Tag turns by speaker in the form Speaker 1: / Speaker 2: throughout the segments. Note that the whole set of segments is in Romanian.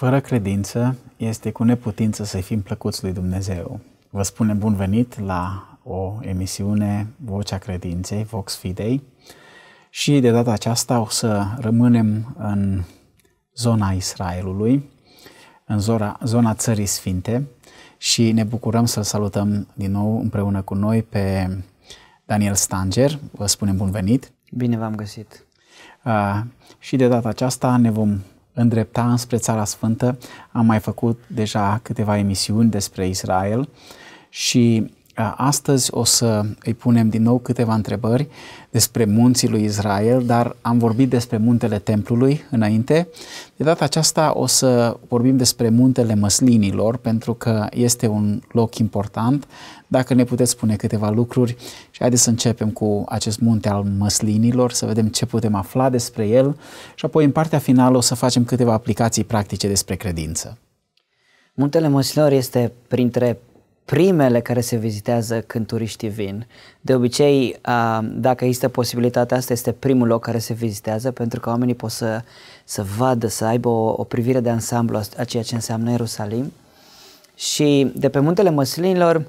Speaker 1: Fără credință este cu neputință să fim plăcuți lui Dumnezeu. Vă spunem bun venit la o emisiune Vocea Credinței, Vox Fidei și de data aceasta o să rămânem în zona Israelului, în zona, zona Țării Sfinte și ne bucurăm să-l salutăm din nou împreună cu noi pe Daniel Stanger. Vă spunem bun venit! Bine v-am găsit! Uh, și de data aceasta ne vom îndrepta înspre Țara Sfântă. Am mai făcut deja câteva emisiuni despre Israel și astăzi o să îi punem din nou câteva întrebări despre munții lui Israel, dar am vorbit despre muntele templului înainte. De data aceasta o să vorbim despre muntele măslinilor, pentru că este un loc important dacă ne puteți spune câteva lucruri și haideți să începem cu acest munte al măslinilor, să vedem ce putem afla despre el și apoi în partea finală o să facem câteva aplicații practice despre credință.
Speaker 2: Muntele măslinilor este printre primele care se vizitează când turiștii vin. De obicei, dacă există posibilitatea asta, este primul loc care se vizitează pentru că oamenii pot să, să vadă, să aibă o, o privire de ansamblu a ceea ce înseamnă Ierusalim. Și de pe Muntele Măslinilor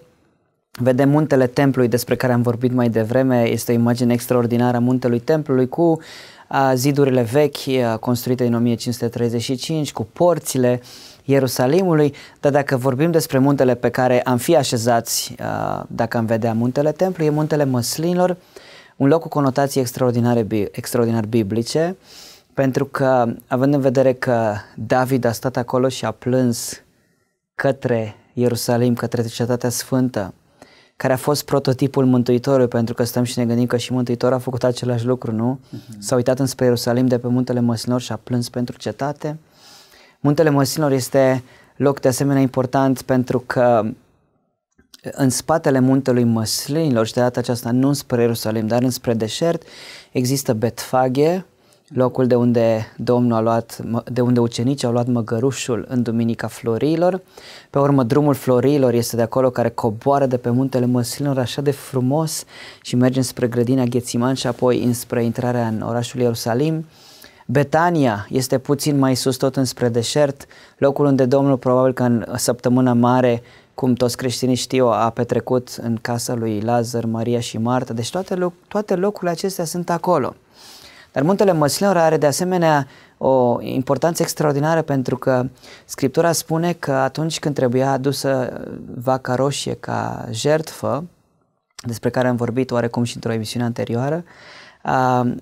Speaker 2: Vedem muntele templului despre care am vorbit mai devreme, este o imagine extraordinară a muntelui templului cu zidurile vechi construite în 1535, cu porțile Ierusalimului, dar dacă vorbim despre muntele pe care am fi așezați dacă am vedea muntele templului, e muntele măslinilor, un loc cu conotații extraordinare, extraordinar biblice, pentru că având în vedere că David a stat acolo și a plâns către Ierusalim, către Cetatea Sfântă, care a fost prototipul Mântuitorului, pentru că stăm și ne gândim că și Mântuitorul a făcut același lucru, nu? Uh-huh. S-a uitat înspre Ierusalim de pe muntele măsilor și a plâns pentru cetate. Muntele măsilor este loc de asemenea important pentru că în spatele muntelui măslinilor și de data aceasta nu spre Ierusalim, dar înspre deșert, există Betfage, locul de unde Domnul a luat, de unde ucenicii au luat măgărușul în Duminica Florilor. Pe urmă, drumul Florilor este de acolo care coboară de pe muntele măsilor așa de frumos și merge spre grădina Ghețiman și apoi înspre intrarea în orașul Ierusalim. Betania este puțin mai sus, tot înspre deșert, locul unde Domnul probabil că în săptămâna mare cum toți creștinii știu, a petrecut în casa lui Lazar, Maria și Marta. Deci toate, loc, toate locurile acestea sunt acolo. Dar muntele măslora are de asemenea o importanță extraordinară pentru că Scriptura spune că atunci când trebuia adusă vaca roșie ca jertfă, despre care am vorbit oarecum și într-o emisiune anterioară,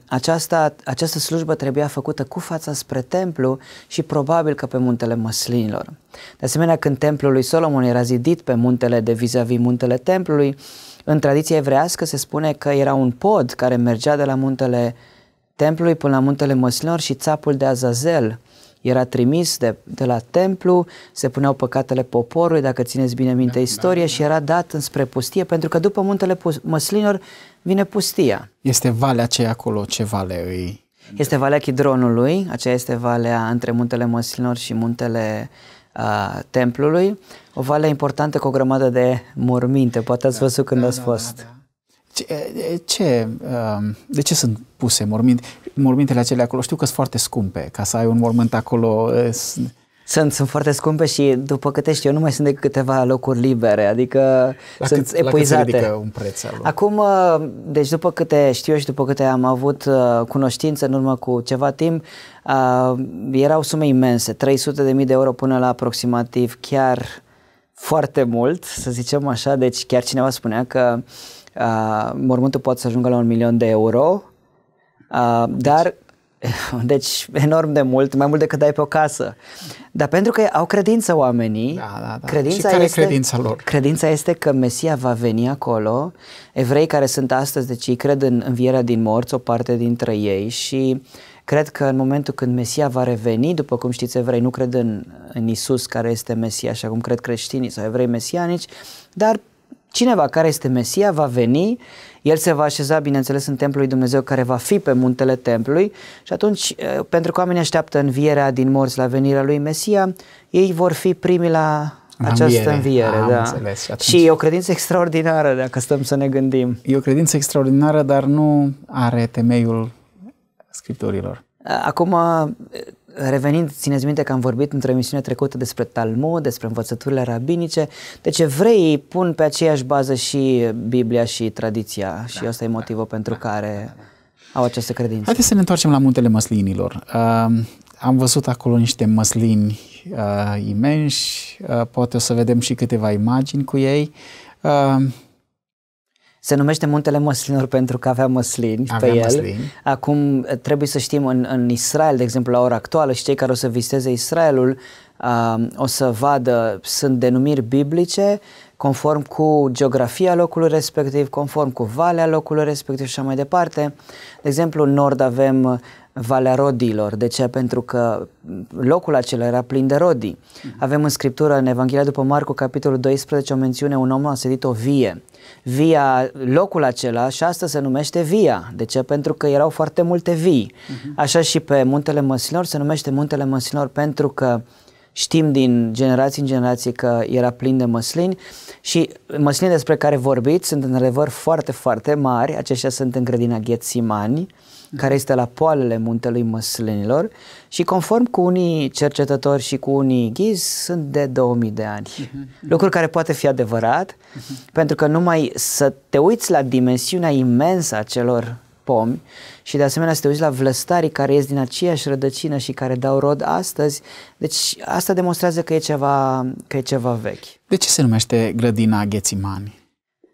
Speaker 2: aceasta, această slujbă trebuia făcută cu fața spre templu și probabil că pe muntele măslinilor. De asemenea, când templul lui Solomon era zidit pe muntele de vis-a-vis muntele templului, în tradiția evrească se spune că era un pod care mergea de la muntele uh, templului până la muntele măslinor și țapul de Azazel era trimis de, de la templu, se puneau păcatele poporului, dacă țineți bine minte da, istoria, da, da. și era dat înspre pustie, pentru că după muntele măslinor vine pustia.
Speaker 1: Este valea ce acolo, ce vale îi?
Speaker 2: Este valea Chidronului, aceea este valea între muntele măslinor și muntele uh, templului, o vale importantă cu o grămadă de morminte, poate ați da, văzut când da, ați da, fost. da, da. Ce, ce, um, de ce sunt
Speaker 1: puse morminte, mormintele acelea acolo? Știu că sunt foarte scumpe, ca să ai un mormânt acolo...
Speaker 2: Sunt, sunt foarte scumpe și după câte știu, nu mai sunt decât câteva locuri libere, adică la sunt cât, epuizate. La cât se un preț al Acum, uh, deci după câte știu și după câte am avut uh, cunoștință în urmă cu ceva timp, uh, erau sume imense, 300 de mii de euro până la aproximativ chiar foarte mult, să zicem așa, deci chiar cineva spunea că uh, Uh, mormântul poate să ajungă la un milion de euro, uh, dar deci enorm de mult, mai mult decât dai pe o casă. Dar pentru că au credință oamenii, da, da, da. Credința, și care este, credința lor? Credința este că Mesia va veni acolo. Evrei care sunt astăzi, deci ei cred în învierea din morți, o parte dintre ei și cred că în momentul când Mesia va reveni, după cum știți evrei, nu cred în, în Isus care este Mesia, așa cum cred creștinii sau evrei mesianici, dar Cineva care este Mesia va veni, el se va așeza, bineînțeles, în templul lui Dumnezeu care va fi pe muntele templului și atunci, eh, pentru că oamenii așteaptă învierea din morți la venirea lui Mesia, ei vor fi primii la această înviere, înviere da. Înțeles. Și, și e o credință extraordinară dacă stăm să ne gândim. E o credință extraordinară, dar nu are temeiul
Speaker 1: scripturilor.
Speaker 2: Acum, Revenind, țineți minte că am vorbit într-o emisiune trecută despre Talmud, despre învățăturile rabinice, deci evreii pun pe aceeași bază și Biblia și tradiția da, și asta e motivul da, pentru da, care da, da. da. au această credință. Haideți
Speaker 1: să ne întoarcem la muntele măslinilor. Uh, am văzut acolo niște măslini uh, imenși, uh, poate o să vedem și câteva imagini cu ei. Uh, se
Speaker 2: numește Muntele Măslinilor pentru că avea măslini avea pe el. Măslin. Acum eh, trebuie să știm în, în Israel, de exemplu, la ora actuală și cei care o să viziteze Israelul uh, o să vadă, sunt denumiri biblice conform cu geografia locului respectiv, conform cu valea locului respectiv și așa mai departe. De exemplu, în nord avem Valea Rodilor. De ce? Pentru că locul acela era plin de rodii. Mhm. Avem în Scriptură, în Evanghelia după Marcu, capitolul 12, o mențiune, un om a sedit o vie. Via, locul acela și asta se numește Via. De ce? Pentru că erau foarte multe vii. Mhm. Așa și pe Muntele Măsilor se numește Muntele Măsilor pentru că Știm din generații în generații că era plin de măslini și măslini despre care vorbiți sunt într-adevăr foarte, foarte mari. Aceștia sunt în grădina Ghețimani. Uh, care este la poalele muntelui Măslinilor și conform cu unii cercetători și cu unii ghizi sunt de 2000 de ani. Mhm, mhm. Lucru care poate fi adevărat mhm. pentru că numai să te uiți la dimensiunea imensă a celor pomi și de asemenea să te uiți la vlăstarii care ies din aceeași rădăcină și care dau rod astăzi. Deci asta demonstrează că e ceva, că e ceva vechi. De ce se numește grădina Ghețimani?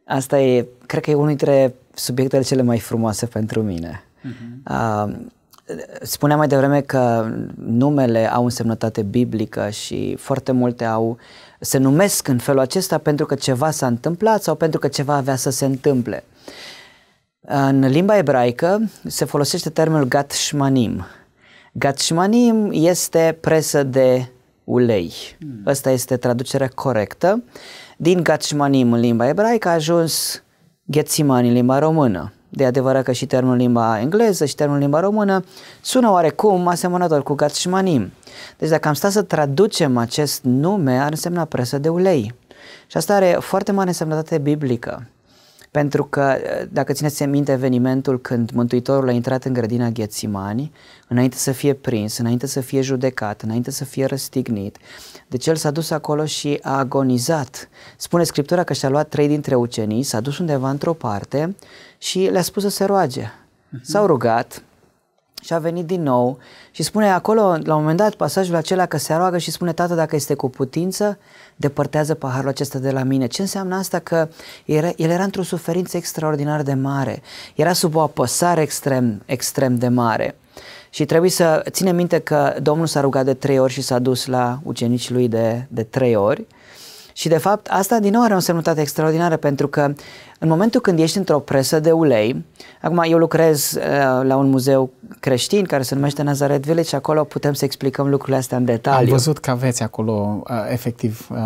Speaker 2: Asta e, cred că e unul dintre subiectele cele mai frumoase pentru mine. Uh-huh. Spuneam mai devreme că numele au însemnătate biblică și foarte multe au se numesc în felul acesta pentru că ceva s-a întâmplat sau pentru că ceva avea să se întâmple. În limba ebraică se folosește termenul gatshmanim. Gatshmanim este presă de ulei. Hmm. Asta este traducerea corectă. Din gatshmanim în limba ebraică a ajuns Ghețimani în limba română de adevărat că și termenul limba engleză și termenul limba română sună oarecum asemănător cu manim. Deci dacă am stat să traducem acest nume, ar însemna presă de ulei. Și asta are foarte mare însemnătate biblică. Pentru că, dacă țineți minte evenimentul când Mântuitorul a intrat în grădina Ghețimani, înainte să fie prins, înainte să fie judecat, înainte să fie răstignit, deci el s-a dus acolo și a agonizat. Spune Scriptura că și-a luat trei dintre ucenii, s-a dus undeva într-o parte și le-a spus să se roage. Mhm. S-au rugat, și a venit din nou și spune acolo, la un moment dat, pasajul acela că se roagă și spune, tată, dacă este cu putință, depărtează paharul acesta de la mine. Ce înseamnă asta? Că era, el era într-o suferință extraordinar de mare. Era sub o apăsare extrem, extrem de mare. Și trebuie să ține minte că Domnul s-a rugat de trei ori și s-a dus la ucenicii lui de, de trei ori. Și de fapt asta din nou are o semnătate extraordinară pentru că în momentul când ești într-o presă de ulei, acum eu lucrez uh, la un muzeu creștin care se numește Nazaret Village și acolo putem să explicăm lucrurile astea în detaliu. Am văzut
Speaker 1: că aveți acolo uh, efectiv uh,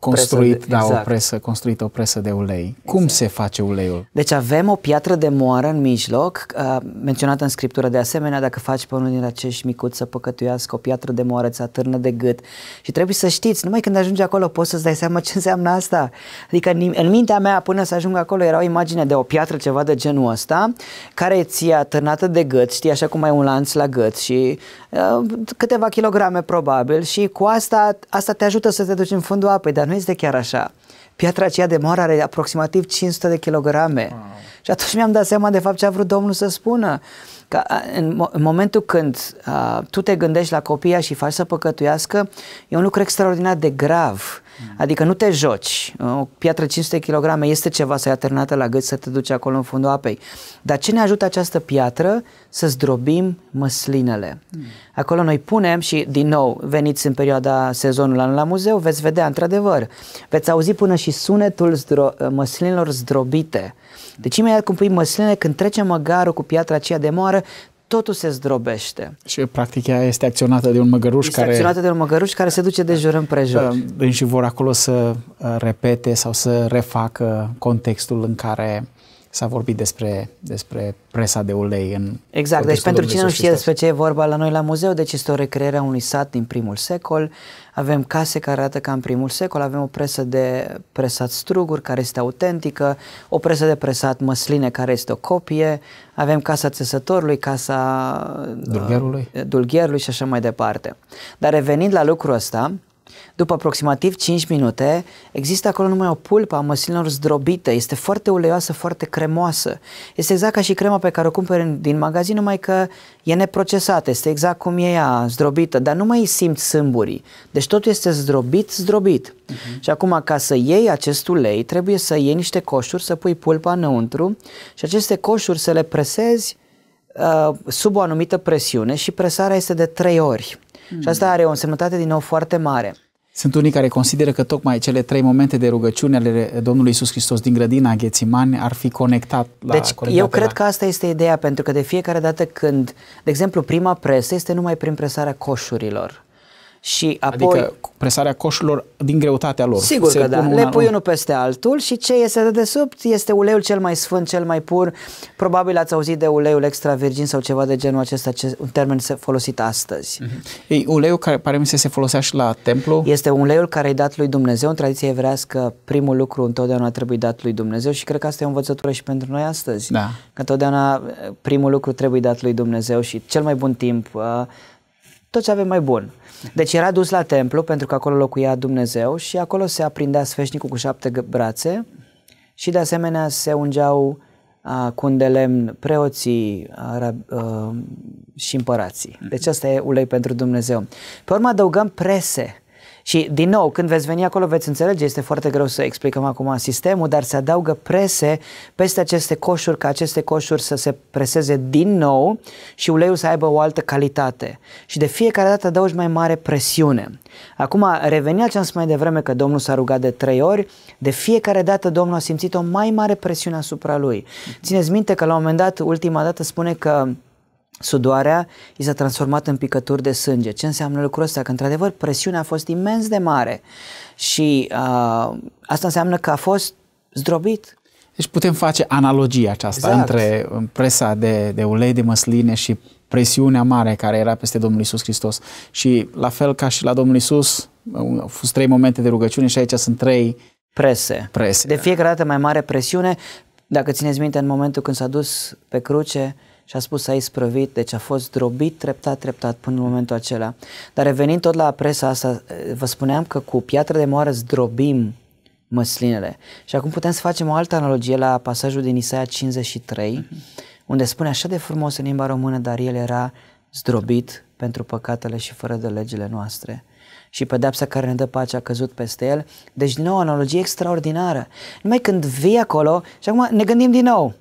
Speaker 1: construit, presă de, da, exact. o presă, construit o presă de ulei. Exact. Cum se face uleiul?
Speaker 2: Deci avem o piatră de moară în mijloc, uh, menționată în scriptură de asemenea, dacă faci pe unul din acești micuți să păcătuiască o piatră de moară, ți atârnă de gât. Și trebuie să știți, numai când ajungi acolo poți să-ți dai seama ce înseamnă asta. Adică în mintea mea până să ajung acolo acolo era o imagine de o piatră, ceva de genul ăsta, care ți-a târnată de gât, știi, așa cum ai un lanț la gât și uh, câteva kilograme probabil și cu asta, asta te ajută să te duci în fundul apei, dar nu este chiar așa. Piatra aceea de moară are aproximativ 500 de kilograme. Wow. Și atunci mi-am dat seama de fapt ce a vrut Domnul să spună. Că uh, în, în momentul când uh, tu te gândești la copia și faci să păcătuiască, e un lucru extraordinar de grav. Mm. Adică nu te joci. O piatră 500 kg este ceva să ai atârnată la gât, să te duci acolo în fundul apei. Dar ce ne ajută această piatră? Să zdrobim măslinele. Mm. Acolo noi punem și, din nou, veniți în perioada sezonului la muzeu, veți vedea, într-adevăr, veți auzi până și sunetul zdro- măslinilor zdrobite. Deci imediat cum pui măsline, când trece măgarul cu piatra aceea de moară, totul se zdrobește. Și practic ea este acționată de un măgăruș este care... acționată de un măgăruș care se duce de jur împrejur.
Speaker 1: și vor acolo să uh, repete sau să refacă contextul în care S-a vorbit despre, despre presa de ulei în Exact, deci pentru cine nu știe despre
Speaker 2: ce e vorba la noi la muzeu, deci este o recreere a unui sat din primul secol, avem case care arată ca în primul secol, avem o presă de presat struguri care este autentică, o presă de presat măsline care este o copie, avem casa țesătorului, casa dulgherului, dulgherului și așa mai departe. Dar revenind la lucrul ăsta, după aproximativ 5 minute, există acolo numai o pulpă a măslinilor zdrobită, este foarte uleioasă, foarte cremoasă. Este exact ca și crema pe care o cumperi din magazin, numai că e neprocesată, este exact cum e ea, zdrobită, dar nu mai simți sâmburii. Deci totul este zdrobit, zdrobit. Uh-huh. Și acum, ca să iei acest ulei, trebuie să iei niște coșuri, să pui pulpa înăuntru și aceste coșuri să le presezi uh, sub o anumită presiune și presarea este de 3 ori. Mm. Și asta are o însemnătate din nou foarte mare. Sunt unii care consideră că tocmai cele trei momente de rugăciune ale Domnului Isus Hristos
Speaker 1: din grădina Ghețimani ar fi conectat la Deci eu cred la...
Speaker 2: că asta este ideea, pentru că de fiecare dată când, de exemplu, prima presă este numai prin presarea coșurilor. Și adică apoi, adică presarea coșurilor din greutatea lor. Sigur că da. Le pui unul peste altul și ce este de desubt este uleiul cel mai sfânt, cel mai pur. Probabil ați auzit de uleiul extra virgin sau ceva de genul acesta, un termen folosit astăzi. Mhm. Ei, uleiul care pare mi se, se folosea și la templu? Este uleiul care i dat lui Dumnezeu. În tradiție evrească, primul lucru întotdeauna trebuie dat lui Dumnezeu și cred că asta e o învățătură și pentru noi astăzi. Da. Că întotdeauna eh, primul lucru trebuie dat lui Dumnezeu și cel mai bun timp uh, tot ce avem mai bun. Deci era dus la templu pentru că acolo locuia Dumnezeu și acolo se aprindea sfeșnicul cu șapte brațe și de asemenea se ungeau a, cu un de lemn preoții a, a, și împărații. Deci asta e ulei pentru Dumnezeu. Pe urmă adăugăm prese și, din nou, când veți veni acolo, veți înțelege, este foarte greu să explicăm acum sistemul, dar se adaugă prese peste aceste coșuri, ca aceste coșuri să se preseze din nou și uleiul să aibă o altă calitate. Și de fiecare dată adaugi mai mare presiune. Acum, revenia ce am spus mai devreme că Domnul s-a rugat de trei ori, de fiecare dată Domnul a simțit o mai mare presiune asupra lui. Țineți minte că la un moment dat, ultima dată, spune că sudoarea i s-a transformat în picături de sânge. Ce înseamnă lucrul ăsta? Că într-adevăr presiunea a fost imens de mare și uh, asta înseamnă că a fost zdrobit. Deci
Speaker 1: putem face analogia
Speaker 2: aceasta exact. între
Speaker 1: um, presa de, de ulei de măsline și presiunea mare care era peste Domnul Isus Hristos. Și la fel ca și la Domnul Isus, um, au fost trei momente de rugăciune și aici sunt trei prese. prese. De fiecare
Speaker 2: dată mai mare presiune. Dacă țineți minte, în momentul când s-a dus pe cruce, uh, și a spus a isprăvit, deci a fost drobit treptat, treptat până în momentul acela. Dar revenind tot la presa asta, vă spuneam că cu piatră de moară zdrobim măslinele. Și acum putem să facem o altă analogie la pasajul din Isaia 53, uh-huh. unde spune așa de frumos în limba română, dar el era zdrobit pentru păcatele și fără de legile noastre și pedepsa care ne dă pace a căzut peste el. Deci, din nou, o analogie extraordinară. Numai când vii acolo, și acum ne gândim din nou,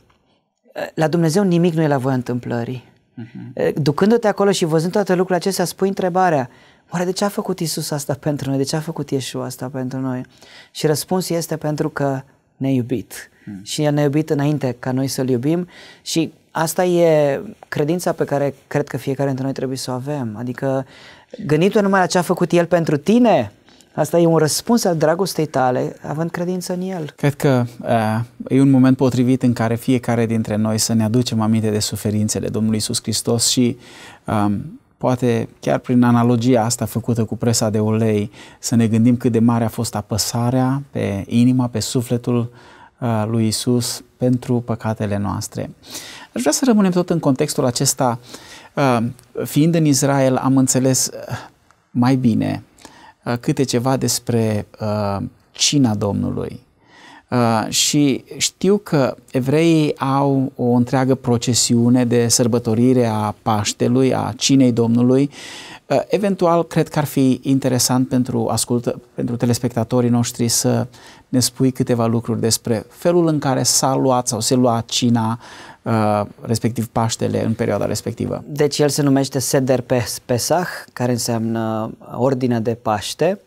Speaker 2: la Dumnezeu nimic nu e la voia întâmplării. Uh-huh. Ducându-te acolo și văzând toate lucrurile acestea, spui întrebarea, oare de ce a făcut Isus asta pentru noi? De ce a făcut Iesu asta pentru noi? Și răspunsul este pentru că ne-a iubit. Uh-huh. Și ne-a iubit înainte ca noi să-L iubim și asta e credința pe care cred că fiecare dintre noi trebuie să o avem. Adică gândindu-te numai la ce a făcut El pentru tine, Asta e un răspuns al dragostei tale, având credință în El.
Speaker 1: Cred că uh, e un moment potrivit în care fiecare dintre noi să ne aducem aminte de suferințele Domnului Isus Hristos și um, poate chiar prin analogia asta făcută cu presa de ulei, să ne gândim cât de mare a fost apăsarea pe inima, pe sufletul uh, lui Isus pentru păcatele noastre. Aș vrea să rămânem tot în contextul acesta. Uh, fiind în Israel, am înțeles eh, mai bine Uh, câte ceva despre uh, cina Domnului. Uh, și știu că evreii au o întreagă procesiune de sărbătorire a Paștelui, a cinei Domnului. Eventual, cred că ar fi interesant pentru, ascultă, pentru telespectatorii noștri să ne spui câteva lucruri despre felul în care s-a luat sau se lua cina Uh, respectiv Paștele în perioada
Speaker 2: respectivă. Deci el se numește Seder Pesach, care înseamnă ordinea de Paște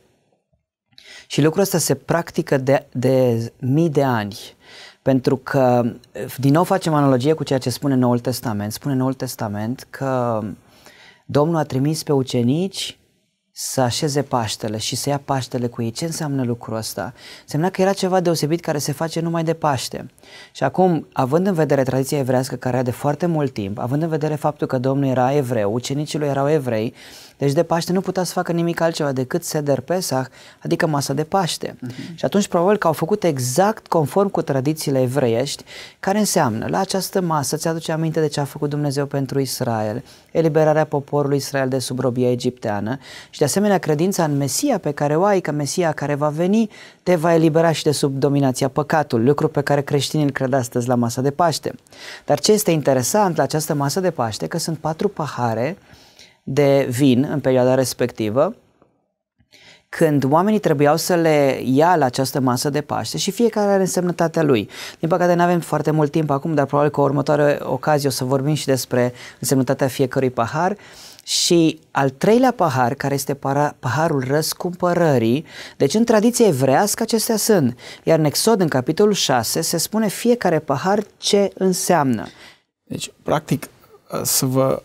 Speaker 2: și lucrul ăsta se practică de, de mii de ani. Pentru că, din nou facem analogie cu ceea ce spune Noul Testament. Spune Noul Testament că Domnul a trimis pe ucenici să așeze Paștele și să ia Paștele cu ei. Ce înseamnă lucrul ăsta? Semna că era ceva deosebit care se face numai de Paște. Și acum, având în vedere tradiția evrească care are de foarte mult timp, având în vedere faptul că Domnul era evreu, ucenicii lui erau evrei, deci de Paște nu putea să facă nimic altceva decât Seder Pesach, adică masa de Paște. Uh-huh. Și atunci probabil că au făcut exact conform cu tradițiile evreiești, care înseamnă la această masă ți aduce aminte de ce a făcut Dumnezeu pentru Israel, eliberarea poporului Israel de sub robia egipteană și de asemenea credința în Mesia pe care o ai, că Mesia care va veni te va elibera și de sub dominația păcatului, lucru pe care creștinii îl cred astăzi la masa de Paște. Dar ce este interesant la această masă de Paște, că sunt patru pahare de vin în perioada respectivă, când oamenii trebuiau să le ia la această masă de Paște și fiecare are însemnătatea lui. Din păcate nu avem foarte mult timp acum, dar probabil că o următoare ocazie o să vorbim și despre însemnătatea fiecărui pahar. Uh, și al treilea pahar, care este para, paharul răscumpărării, deci în tradiție evrească acestea sunt. Iar în Exod, în capitolul 6, se spune fiecare pahar ce înseamnă. Deci, practic, să
Speaker 1: vă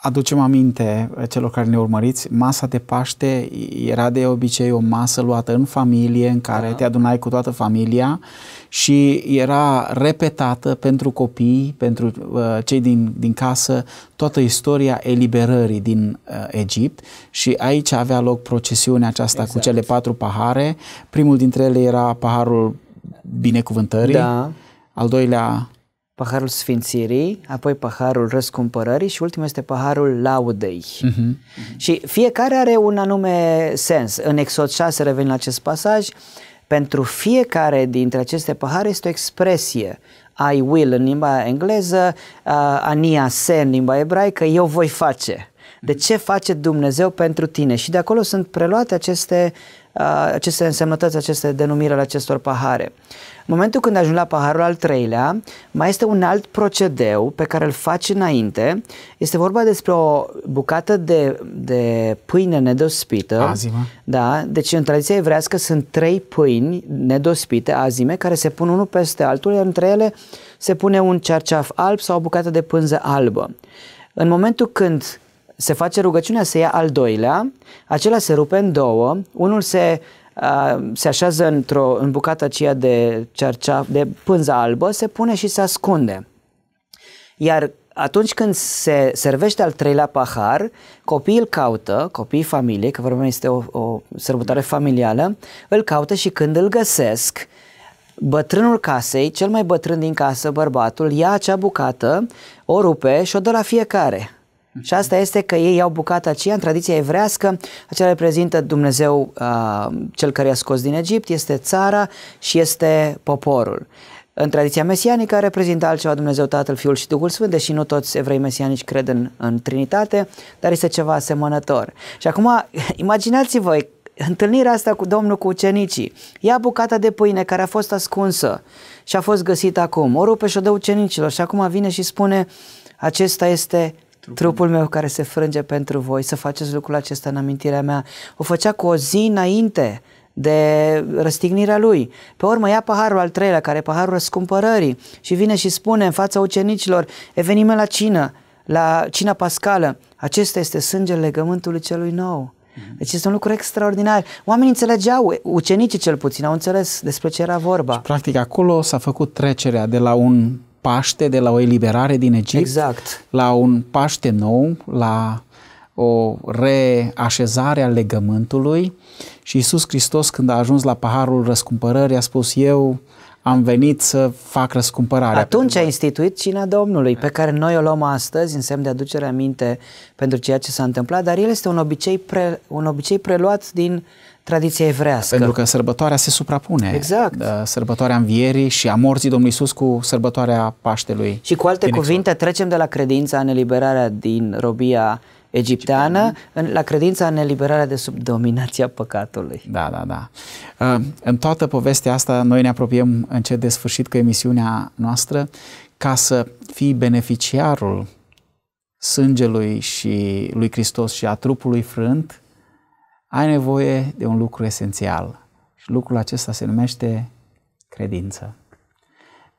Speaker 1: aducem aminte eh, celor care ne urmăriți, masa de Paște era de obicei o masă luată în familie, în care da. te adunai cu toată familia și era repetată pentru copii, pentru uh, cei din, din casă, toată istoria eliberării din uh, Egipt și aici avea loc procesiunea aceasta exact. cu cele patru pahare. Primul dintre ele era paharul binecuvântării, da.
Speaker 2: al doilea paharul sfințirii, apoi paharul răscumpărării și ultimul este paharul laudei. Uh-huh. uh-huh. Și fiecare are un anume sens. În Exod 6 reveni la acest pasaj. Pentru fiecare dintre aceste pahare este o expresie. I will în limba engleză, uh, ania se în limba ebraică, eu voi face. De ce face Dumnezeu pentru tine? Și de acolo sunt preluate aceste, uh, aceste însemnătăți, aceste denumiri ale acestor pahare. Uh, momentul când ajungi la paharul al treilea, mai este un alt procedeu pe care îl faci înainte. Este vorba despre o bucată de, de pâine nedospită. Azimă. Da, deci în tradiția evrească sunt trei pâini nedospite, azime, care se pun unul peste altul, iar între ele se pune un cerceaf alb sau o bucată de pânză albă. În momentul când se face rugăciunea să ia al doilea, acela se rupe în două, unul se Uh, se așează într-o, în bucata aceea de, cercea, de pânza albă, se pune și se ascunde. Iar atunci când se servește al treilea pahar, copiii îl caută, copiii familiei, că vorbim este o, o sărbătoare familială, îl caută și când îl găsesc, bătrânul casei, cel mai bătrân din casă, bărbatul, ia acea bucată, o rupe și o dă la fiecare. Mhm. Și asta este că ei iau bucata aceea în tradiția evrească, acela reprezintă Dumnezeu, uh, cel care i-a scos din Egipt, este țara și este poporul. În tradiția mesianică reprezintă altceva Dumnezeu Tatăl, Fiul și Duhul Sfânt, deși nu toți evrei mesianici cred în, în Trinitate, dar este ceva asemănător. Și acum, imaginați-vă întâlnirea asta cu Domnul cu ucenicii. Ia bucata de pâine care a fost ascunsă și a fost găsită acum. O rupe și o dă ucenicilor și acum vine și spune, acesta este Trupul, trupul meu care se frânge pentru voi, să faceți lucrul acesta în amintirea mea. O făcea cu o zi înainte de răstignirea lui. Pe urmă ia paharul al treilea, care e paharul răscumpărării și vine și spune în fața ucenicilor, evenime la cină, la cina pascală, acesta este sângele legământului celui nou. Mhm. Deci este un lucru extraordinar. Oamenii înțelegeau, ucenicii cel puțin, au înțeles despre ce era vorba. Și practic acolo s-a
Speaker 1: făcut trecerea de la un Paște, de la o eliberare din Egipt, exact. la un Paște nou, la o reașezare a legământului și Iisus Hristos când a ajuns la paharul răscumpărării a spus eu am venit să fac răscumpărarea.
Speaker 2: Atunci a instituit cina Domnului, pe care noi o luăm astăzi în semn de aducere aminte pentru ceea ce s-a întâmplat, dar el este un obicei, pre, un obicei preluat din tradiția evrească. Pentru
Speaker 1: că sărbătoarea se suprapune. Exact. Da, sărbătoarea învierii și a
Speaker 2: morții Domnului Iisus cu sărbătoarea Paștelui. Și cu alte cuvinte, trecem de la credința în eliberarea din robia egipteană în, la credința în eliberarea de sub dominația păcatului. Da, da, da.
Speaker 1: Uh, în toată povestea asta noi ne apropiem încet de sfârșit cu emisiunea noastră ca să fii beneficiarul sângelui și lui Hristos și a trupului frânt, ai nevoie de un lucru esențial. Și lucrul acesta se numește credință.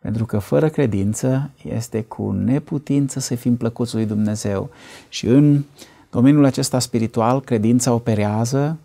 Speaker 1: Pentru că fără credință este cu neputință să fim plăcuți lui Dumnezeu. Și în domeniul acesta spiritual, credința operează,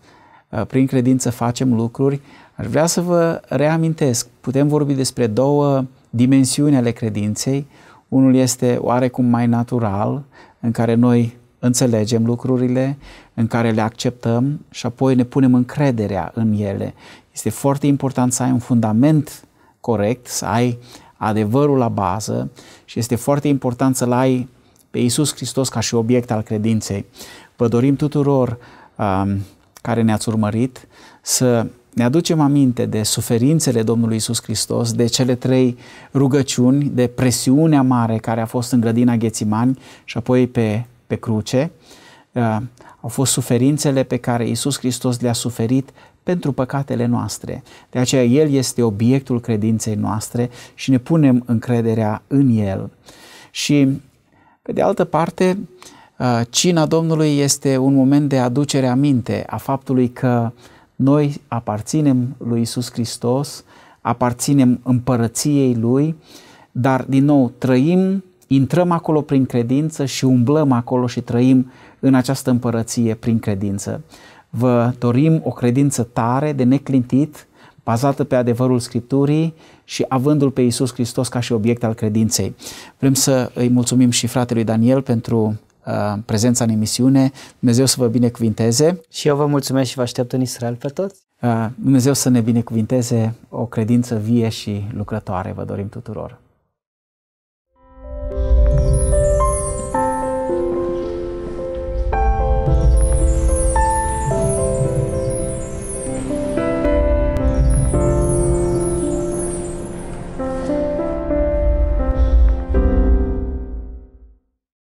Speaker 1: uh, prin credință facem lucruri. Aș vrea să vă reamintesc, putem vorbi despre două dimensiuni ale credinței. Unul este oarecum mai natural, în care noi înțelegem lucrurile, în care le acceptăm și apoi ne punem încrederea în ele. Este foarte important să ai un fundament corect, să ai adevărul la bază și este foarte important să-L ai pe Iisus Hristos ca și obiect al credinței. Vă dorim tuturor um, care ne-ați urmărit să ne aducem aminte de suferințele Domnului Isus Hristos, de cele trei rugăciuni, de presiunea mare care a fost în grădina Ghețimani și apoi pe, pe cruce. Uh, au fost suferințele pe care Isus Hristos le-a suferit pentru păcatele noastre. De aceea El este obiectul credinței noastre și ne punem încrederea în El. Și, pe de altă parte, uh, cina Domnului este un moment de aducere aminte a faptului că noi aparținem lui Isus Hristos, aparținem împărăției Lui, dar, din nou, trăim, intrăm acolo prin credință și umblăm acolo și trăim în această împărăție prin credință. Vă dorim o credință tare, de neclintit, bazată pe adevărul Scripturii și avându-L pe Iisus Hristos ca și obiect al credinței. Vrem să îi mulțumim și fratelui Daniel pentru uh, prezența în emisiune. Dumnezeu să vă binecuvinteze. Și eu vă mulțumesc și vă aștept în Israel pe toți. Uh, Dumnezeu să ne binecuvinteze o credință vie și lucrătoare. Vă dorim tuturor.